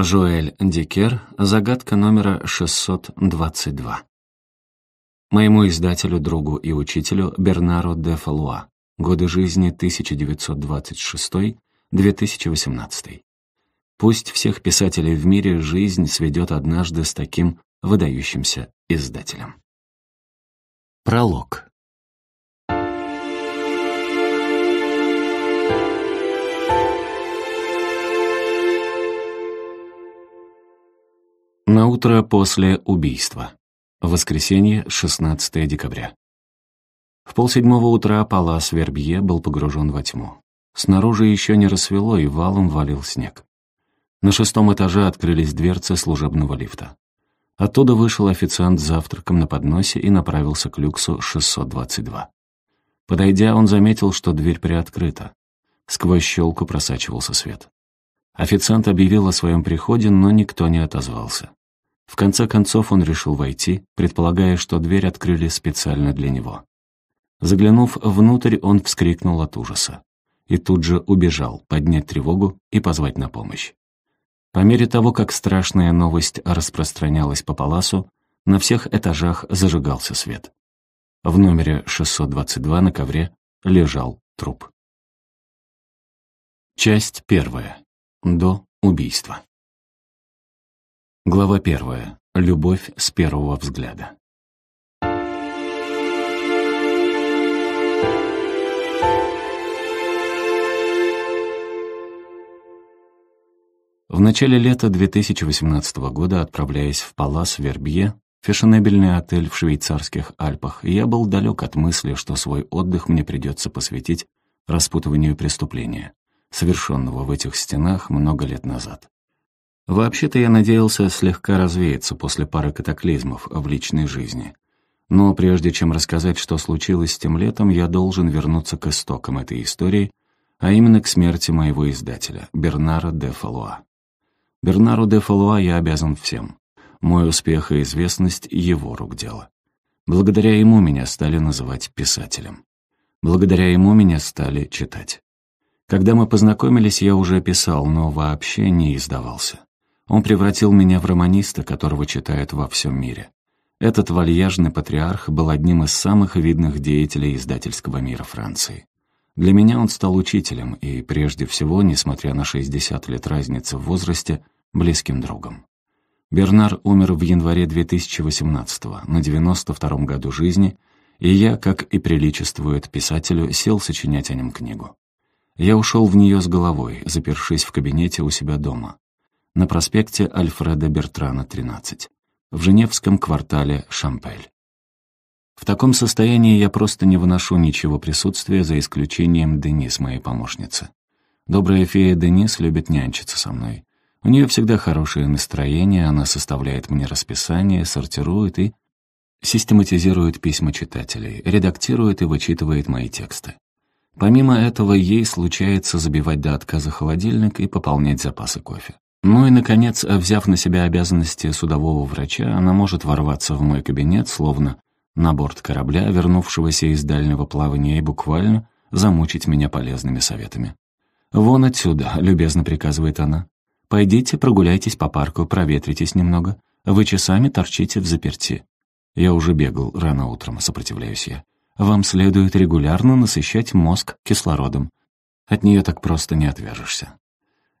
Жуэль Дикер, загадка номера 622. Моему издателю, другу и учителю Бернару де Фалуа. Годы жизни 1926-2018. Пусть всех писателей в мире жизнь сведет однажды с таким выдающимся издателем. Пролог. На утро после убийства. Воскресенье, 16 декабря. В полседьмого утра палас Вербье был погружен во тьму. Снаружи еще не рассвело, и валом валил снег. На шестом этаже открылись дверцы служебного лифта. Оттуда вышел официант с завтраком на подносе и направился к люксу 622. Подойдя, он заметил, что дверь приоткрыта. Сквозь щелку просачивался свет. Официант объявил о своем приходе, но никто не отозвался. В конце концов он решил войти, предполагая, что дверь открыли специально для него. Заглянув внутрь, он вскрикнул от ужаса. И тут же убежал поднять тревогу и позвать на помощь. По мере того, как страшная новость распространялась по паласу, на всех этажах зажигался свет. В номере 622 на ковре лежал труп. Часть первая. До убийства. Глава первая. Любовь с первого взгляда. В начале лета 2018 года, отправляясь в Палас Вербье, фешенебельный отель в швейцарских Альпах, я был далек от мысли, что свой отдых мне придется посвятить распутыванию преступления, совершенного в этих стенах много лет назад. Вообще-то я надеялся слегка развеяться после пары катаклизмов в личной жизни. Но прежде чем рассказать, что случилось с тем летом, я должен вернуться к истокам этой истории, а именно к смерти моего издателя, Бернара де Фалуа. Бернару де Фалуа я обязан всем. Мой успех и известность — его рук дело. Благодаря ему меня стали называть писателем. Благодаря ему меня стали читать. Когда мы познакомились, я уже писал, но вообще не издавался. Он превратил меня в романиста, которого читают во всем мире. Этот вальяжный патриарх был одним из самых видных деятелей издательского мира Франции. Для меня он стал учителем и, прежде всего, несмотря на 60 лет разницы в возрасте, близким другом. Бернар умер в январе 2018 на 92-м году жизни, и я, как и приличествует писателю, сел сочинять о нем книгу. Я ушел в нее с головой, запершись в кабинете у себя дома на проспекте Альфреда Бертрана, 13, в Женевском квартале Шампель. В таком состоянии я просто не выношу ничего присутствия, за исключением Денис, моей помощницы. Добрая фея Денис любит нянчиться со мной. У нее всегда хорошее настроение, она составляет мне расписание, сортирует и систематизирует письма читателей, редактирует и вычитывает мои тексты. Помимо этого, ей случается забивать до отказа холодильник и пополнять запасы кофе. Ну и, наконец, взяв на себя обязанности судового врача, она может ворваться в мой кабинет, словно на борт корабля, вернувшегося из дальнего плавания, и буквально замучить меня полезными советами. «Вон отсюда», — любезно приказывает она. «Пойдите, прогуляйтесь по парку, проветритесь немного. Вы часами торчите в заперти». Я уже бегал рано утром, сопротивляюсь я. Вам следует регулярно насыщать мозг кислородом. От нее так просто не отвяжешься.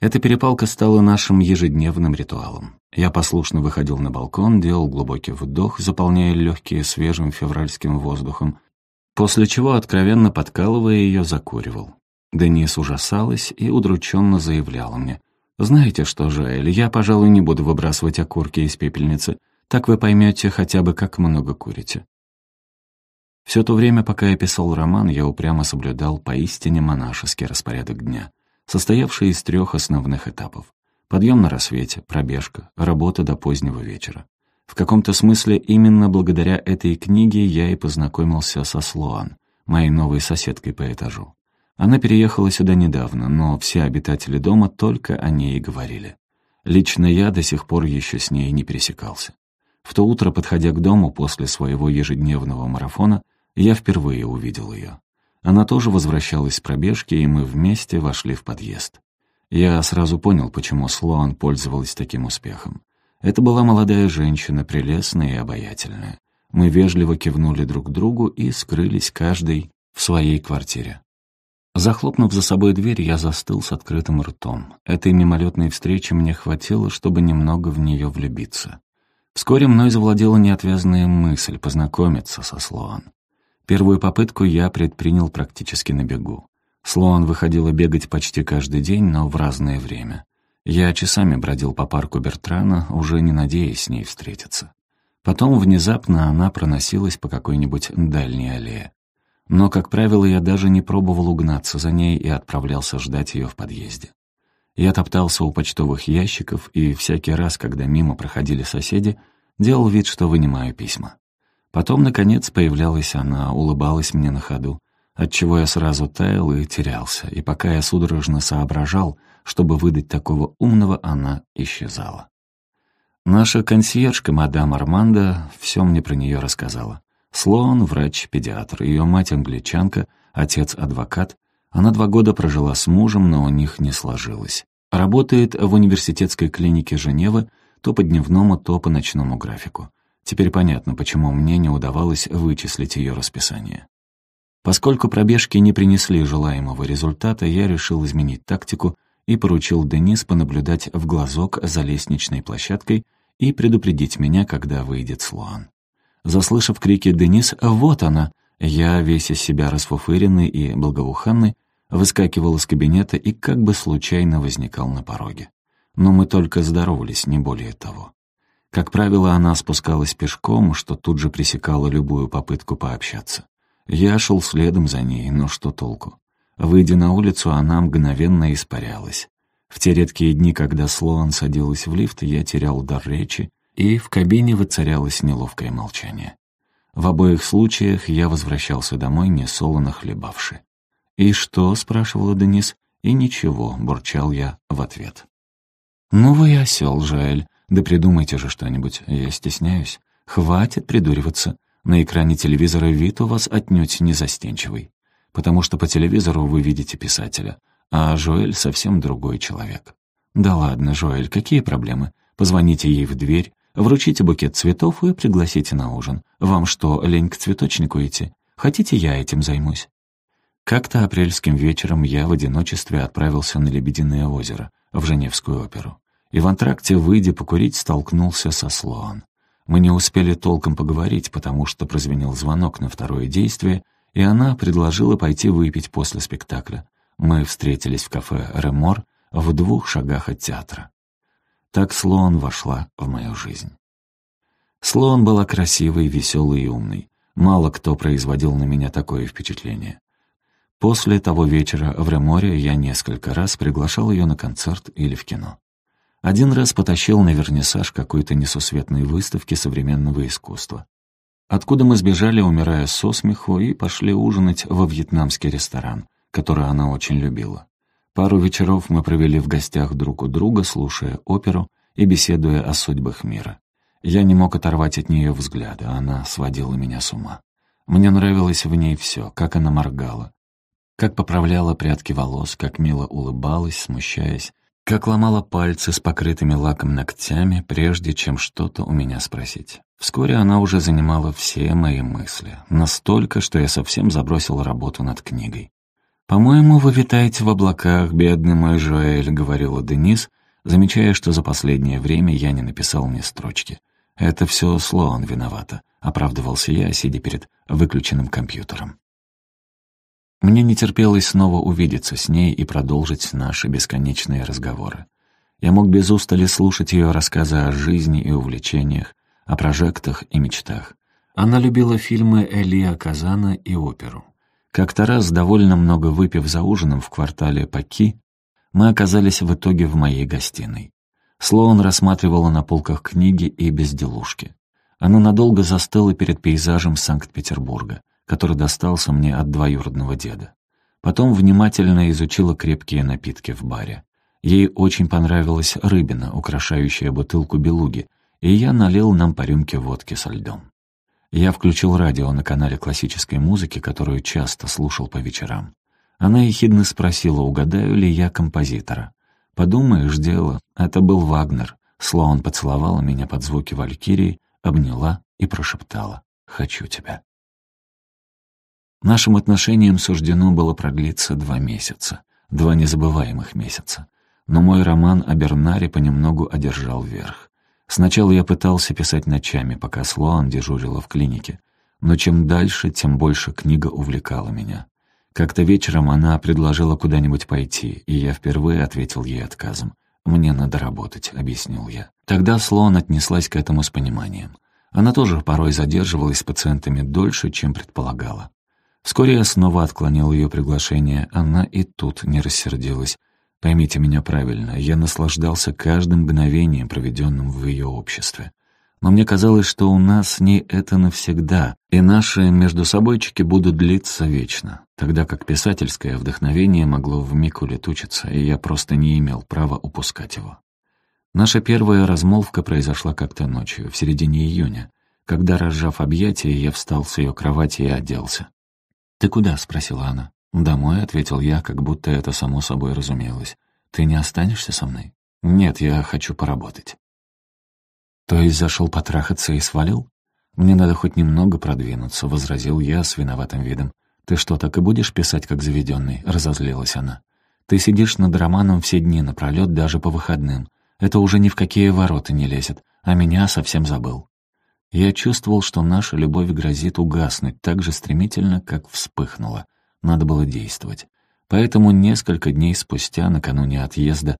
Эта перепалка стала нашим ежедневным ритуалом. Я послушно выходил на балкон, делал глубокий вдох, заполняя легкие свежим февральским воздухом, после чего, откровенно подкалывая ее, закуривал. Денис ужасалась и удрученно заявляла мне. «Знаете что, Жоэль, я, пожалуй, не буду выбрасывать окурки из пепельницы. Так вы поймете хотя бы, как много курите». Все то время, пока я писал роман, я упрямо соблюдал поистине монашеский распорядок дня — состоявшая из трех основных этапов. Подъем на рассвете, пробежка, работа до позднего вечера. В каком-то смысле именно благодаря этой книге я и познакомился со Слоан, моей новой соседкой по этажу. Она переехала сюда недавно, но все обитатели дома только о ней и говорили. Лично я до сих пор еще с ней не пересекался. В то утро, подходя к дому после своего ежедневного марафона, я впервые увидел ее. Она тоже возвращалась с пробежки, и мы вместе вошли в подъезд. Я сразу понял, почему Слоан пользовалась таким успехом. Это была молодая женщина, прелестная и обаятельная. Мы вежливо кивнули друг другу и скрылись каждый в своей квартире. Захлопнув за собой дверь, я застыл с открытым ртом. Этой мимолетной встречи мне хватило, чтобы немного в нее влюбиться. Вскоре мной завладела неотвязная мысль познакомиться со Слоан. Первую попытку я предпринял практически на бегу. Слоан выходила бегать почти каждый день, но в разное время. Я часами бродил по парку Бертрана, уже не надеясь с ней встретиться. Потом внезапно она проносилась по какой-нибудь дальней аллее. Но, как правило, я даже не пробовал угнаться за ней и отправлялся ждать ее в подъезде. Я топтался у почтовых ящиков и всякий раз, когда мимо проходили соседи, делал вид, что вынимаю письма. Потом, наконец, появлялась она, улыбалась мне на ходу, отчего я сразу таял и терялся, и пока я судорожно соображал, чтобы выдать такого умного, она исчезала. Наша консьержка, мадам Арманда, все мне про нее рассказала. Слоан — врач-педиатр, ее мать — англичанка, отец — адвокат. Она два года прожила с мужем, но у них не сложилось. Работает в университетской клинике Женевы то по дневному, то по ночному графику. Теперь понятно, почему мне не удавалось вычислить ее расписание. Поскольку пробежки не принесли желаемого результата, я решил изменить тактику и поручил Денис понаблюдать в глазок за лестничной площадкой и предупредить меня, когда выйдет Слоан. Заслышав крики «Денис, вот она!», я, весь из себя расфуфыренный и благоуханный, выскакивал из кабинета и как бы случайно возникал на пороге. Но мы только здоровались, не более того. Как правило, она спускалась пешком, что тут же пресекало любую попытку пообщаться. Я шел следом за ней, но что толку? Выйдя на улицу, она мгновенно испарялась. В те редкие дни, когда Слоан садилась в лифт, я терял дар речи, и в кабине воцарялось неловкое молчание. В обоих случаях я возвращался домой, не солоно хлебавши. «И что?» — спрашивала Денис. «И ничего», — бурчал я в ответ. «Ну вы осел, Жаэль. Да придумайте же что-нибудь, я стесняюсь. Хватит придуриваться. На экране телевизора вид у вас отнюдь не застенчивый. Потому что по телевизору вы видите писателя, а Жоэль совсем другой человек. Да ладно, Жоэль, какие проблемы? Позвоните ей в дверь, вручите букет цветов и пригласите на ужин. Вам что, лень к цветочнику идти? Хотите, я этим займусь? Как-то апрельским вечером я в одиночестве отправился на Лебединое озеро, в Женевскую оперу и в антракте, выйдя покурить, столкнулся со Слоан. Мы не успели толком поговорить, потому что прозвенел звонок на второе действие, и она предложила пойти выпить после спектакля. Мы встретились в кафе «Ремор» в двух шагах от театра. Так Слоан вошла в мою жизнь. Слоан была красивой, веселой и умной. Мало кто производил на меня такое впечатление. После того вечера в Реморе я несколько раз приглашал ее на концерт или в кино. Один раз потащил на вернисаж какой-то несусветной выставки современного искусства. Откуда мы сбежали, умирая со смеху, и пошли ужинать во вьетнамский ресторан, который она очень любила. Пару вечеров мы провели в гостях друг у друга, слушая оперу и беседуя о судьбах мира. Я не мог оторвать от нее взгляда, она сводила меня с ума. Мне нравилось в ней все, как она моргала, как поправляла прядки волос, как мило улыбалась, смущаясь, как ломала пальцы с покрытыми лаком ногтями, прежде чем что-то у меня спросить. Вскоре она уже занимала все мои мысли, настолько, что я совсем забросил работу над книгой. «По-моему, вы витаете в облаках, бедный мой Жоэль», — говорила Денис, замечая, что за последнее время я не написал ни строчки. «Это все Слоан виновата», — оправдывался я, сидя перед выключенным компьютером. Мне не терпелось снова увидеться с ней и продолжить наши бесконечные разговоры. Я мог без устали слушать ее рассказы о жизни и увлечениях, о прожектах и мечтах. Она любила фильмы Элия Казана и оперу. Как-то раз, довольно много выпив за ужином в квартале Паки, мы оказались в итоге в моей гостиной. Слоун рассматривала на полках книги и безделушки. Она надолго застыла перед пейзажем Санкт-Петербурга — который достался мне от двоюродного деда. Потом внимательно изучила крепкие напитки в баре. Ей очень понравилась рыбина, украшающая бутылку белуги, и я налил нам по рюмке водки со льдом. Я включил радио на канале классической музыки, которую часто слушал по вечерам. Она ехидно спросила, угадаю ли я композитора. «Подумаешь, дело, это был Вагнер». Слоан поцеловала меня под звуки валькирии, обняла и прошептала «Хочу тебя». Нашим отношениям суждено было продлиться два месяца, два незабываемых месяца. Но мой роман о Бернаре понемногу одержал верх. Сначала я пытался писать ночами, пока Слоан дежурила в клинике. Но чем дальше, тем больше книга увлекала меня. Как-то вечером она предложила куда-нибудь пойти, и я впервые ответил ей отказом. «Мне надо работать», — объяснил я. Тогда Слоан отнеслась к этому с пониманием. Она тоже порой задерживалась с пациентами дольше, чем предполагала. Вскоре я снова отклонил ее приглашение. Она и тут не рассердилась. Поймите меня правильно, я наслаждался каждым мгновением, проведенным в ее обществе. Но мне казалось, что у нас с ней это навсегда, и наши между собойчики будут длиться вечно, тогда как писательское вдохновение могло вмиг улетучиться, и я просто не имел права упускать его. Наша первая размолвка произошла как-то ночью, в середине июня, когда, разжав объятия, я встал с ее кровати и оделся. «Ты куда?» — спросила она. «Домой», — ответил я, как будто это само собой разумелось. «Ты не останешься со мной?» «Нет, я хочу поработать». «То есть зашел потрахаться и свалил?» «Мне надо хоть немного продвинуться», — возразил я с виноватым видом. «Ты что, так и будешь писать, как заведенный?» — разозлилась она. «Ты сидишь над романом все дни напролет, даже по выходным. Это уже ни в какие ворота не лезет, а меня совсем забыл». Я чувствовал, что наша любовь грозит угаснуть так же стремительно, как вспыхнула. Надо было действовать. Поэтому несколько дней спустя, накануне отъезда,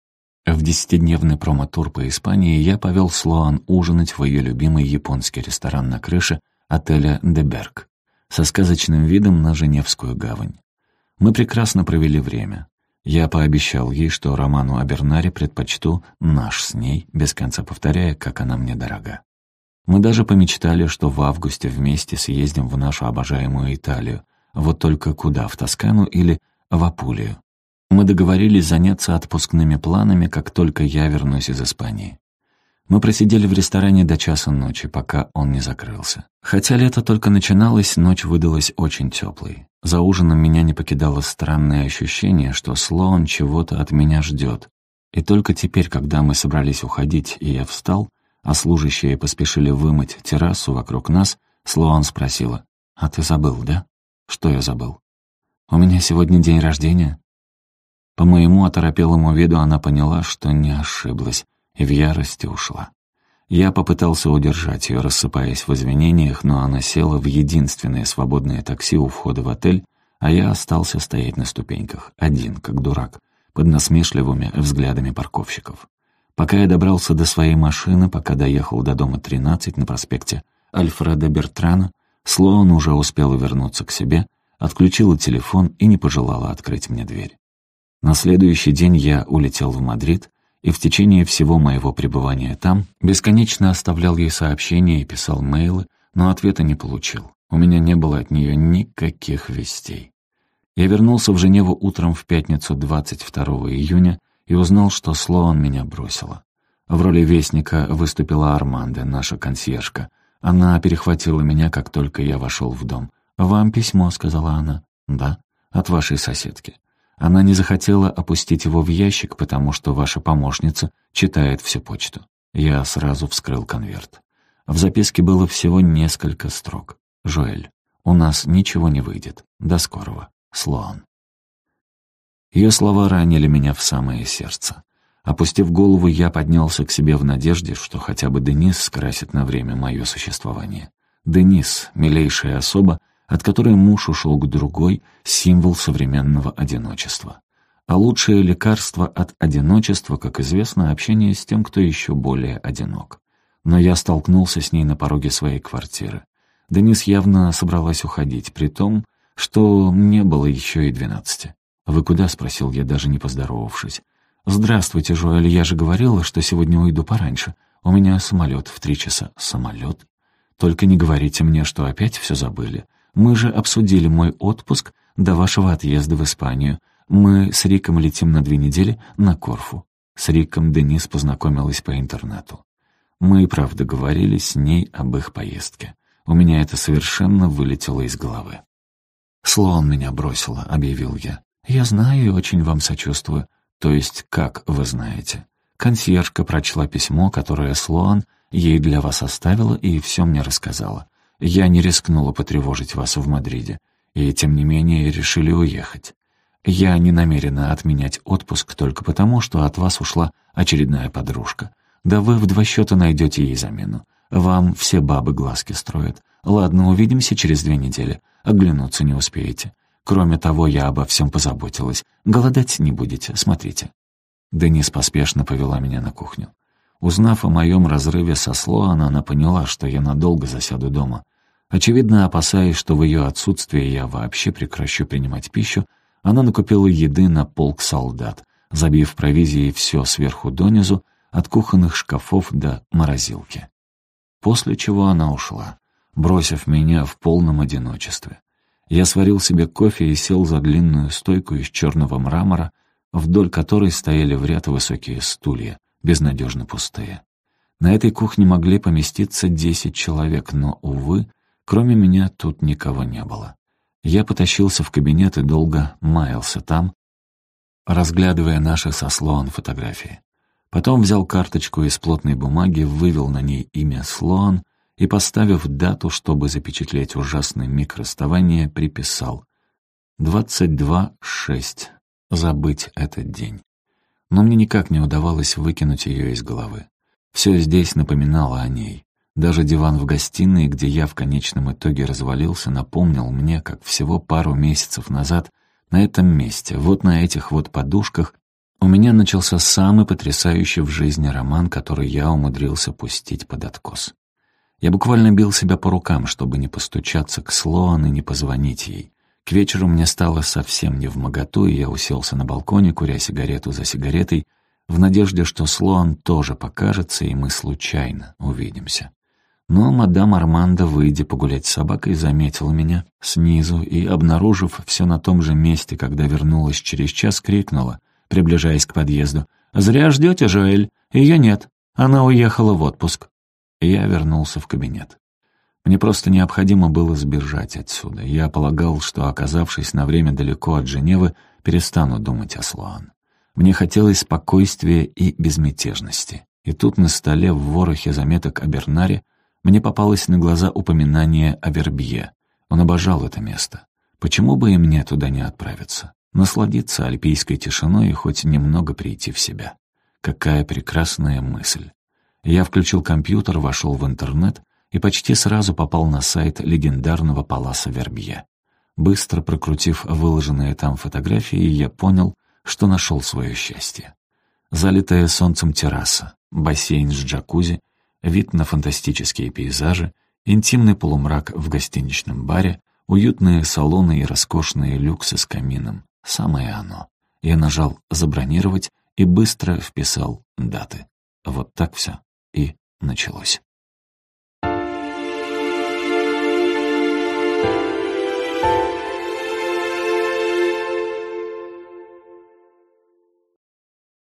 в десятидневный промо-тур по Испании я повел Слоан ужинать в ее любимый японский ресторан на крыше отеля «Деберг» со сказочным видом на Женевскую гавань. Мы прекрасно провели время. Я пообещал ей, что роману о Бернаре предпочту наш с ней, без конца повторяя, как она мне дорога. Мы даже помечтали, что в августе вместе съездим в нашу обожаемую Италию. Вот только куда, в Тоскану или в Апулию? Мы договорились заняться отпускными планами, как только я вернусь из Испании. Мы просидели в ресторане до часа ночи, пока он не закрылся. Хотя лето только начиналось, ночь выдалась очень теплой. За ужином меня не покидало странное ощущение, что Слоун чего-то от меня ждет. И только теперь, когда мы собрались уходить, и я встал — а служащие поспешили вымыть террасу вокруг нас, Слоан спросила, «А ты забыл, да?» «Что я забыл?» «У меня сегодня день рождения». По моему оторопелому виду она поняла, что не ошиблась, и в ярости ушла. Я попытался удержать ее, рассыпаясь в извинениях, но она села в единственное свободное такси у входа в отель, а я остался стоять на ступеньках, один, как дурак, под насмешливыми взглядами парковщиков. Пока я добрался до своей машины, пока доехал до дома 13 на проспекте Альфреда Бертрана, Слоун уже успела вернуться к себе, отключила телефон и не пожелала открыть мне дверь. На следующий день я улетел в Мадрид, и в течение всего моего пребывания там бесконечно оставлял ей сообщения и писал мейлы, но ответа не получил. У меня не было от нее никаких вестей. Я вернулся в Женеву утром в пятницу 22 июня, и узнал, что Слоан меня бросила. В роли вестника выступила Арманда, наша консьержка. Она перехватила меня, как только я вошел в дом. «Вам письмо», — сказала она. «Да, от вашей соседки». Она не захотела опустить его в ящик, потому что ваша помощница читает всю почту. Я сразу вскрыл конверт. В записке было всего несколько строк. «Жуэль, у нас ничего не выйдет. До скорого. Слоан». Ее слова ранили меня в самое сердце. Опустив голову, я поднялся к себе в надежде, что хотя бы Денис скрасит на время мое существование. Денис, милейшая особа, от которой муж ушел к другой, символ современного одиночества. А лучшее лекарство от одиночества, как известно, общение с тем, кто еще более одинок. Но я столкнулся с ней на пороге своей квартиры. Денис явно собралась уходить, при том, что не было еще и двенадцати. «Вы куда?» — спросил я, даже не поздоровавшись. «Здравствуйте, Жоэль. я же говорила, что сегодня уйду пораньше. У меня самолет в три часа». «Самолет?» «Только не говорите мне, что опять все забыли. Мы же обсудили мой отпуск до вашего отъезда в Испанию. Мы с Риком летим на две недели на Корфу». С Риком Денис познакомилась по интернету. Мы и правда говорили с ней об их поездке. У меня это совершенно вылетело из головы. «Слон меня бросило», — объявил я. «Я знаю и очень вам сочувствую. То есть, как вы знаете?» Консьержка прочла письмо, которое Слоан ей для вас оставила и все мне рассказала. Я не рискнула потревожить вас в Мадриде, и тем не менее решили уехать. Я не намерена отменять отпуск только потому, что от вас ушла очередная подружка. Да вы в два счета найдете ей замену. Вам все бабы глазки строят. Ладно, увидимся через две недели. Оглянуться не успеете. Кроме того, я обо всем позаботилась. Голодать не будете, смотрите». Денис поспешно повела меня на кухню. Узнав о моем разрыве со Слоан, она поняла, что я надолго засяду дома. Очевидно, опасаясь, что в ее отсутствие я вообще прекращу принимать пищу, она накупила еды на полк солдат, забив провизией все сверху донизу, от кухонных шкафов до морозилки. После чего она ушла, бросив меня в полном одиночестве. Я сварил себе кофе и сел за длинную стойку из черного мрамора, вдоль которой стояли в ряд высокие стулья, безнадежно пустые. На этой кухне могли поместиться десять человек, но, увы, кроме меня тут никого не было. Я потащился в кабинет и долго маялся там, разглядывая наши со Слоан фотографии. Потом взял карточку из плотной бумаги, вывел на ней имя Слоан и, поставив дату, чтобы запечатлеть ужасный миг расставания, приписал «22.6. Забыть этот день». Но мне никак не удавалось выкинуть ее из головы. Все здесь напоминало о ней. Даже диван в гостиной, где я в конечном итоге развалился, напомнил мне, как всего пару месяцев назад на этом месте, вот на этих вот подушках, у меня начался самый потрясающий в жизни роман, который я умудрился пустить под откос. Я буквально бил себя по рукам, чтобы не постучаться к Слоан и не позвонить ей. К вечеру мне стало совсем не в моготу, и я уселся на балконе, куря сигарету за сигаретой, в надежде, что Слоан тоже покажется, и мы случайно увидимся. Но мадам Армандо, выйдя погулять с собакой, заметила меня снизу и, обнаружив все на том же месте, когда вернулась через час, крикнула, приближаясь к подъезду, «Зря ждете, Жоэль? Ее нет. Она уехала в отпуск» и я вернулся в кабинет. Мне просто необходимо было сбежать отсюда. Я полагал, что, оказавшись на время далеко от Женевы, перестану думать о Слоан. Мне хотелось спокойствия и безмятежности. И тут на столе в ворохе заметок о Бернаре мне попалось на глаза упоминание о Вербье. Он обожал это место. Почему бы и мне туда не отправиться? Насладиться альпийской тишиной и хоть немного прийти в себя. Какая прекрасная мысль. Я включил компьютер, вошел в интернет и почти сразу попал на сайт легендарного Паласа Вербье. Быстро прокрутив выложенные там фотографии, я понял, что нашел свое счастье. Залитая солнцем терраса, бассейн с джакузи, вид на фантастические пейзажи, интимный полумрак в гостиничном баре, уютные салоны и роскошные люксы с камином. Самое оно. Я нажал «Забронировать» и быстро вписал даты. Вот так все и началось.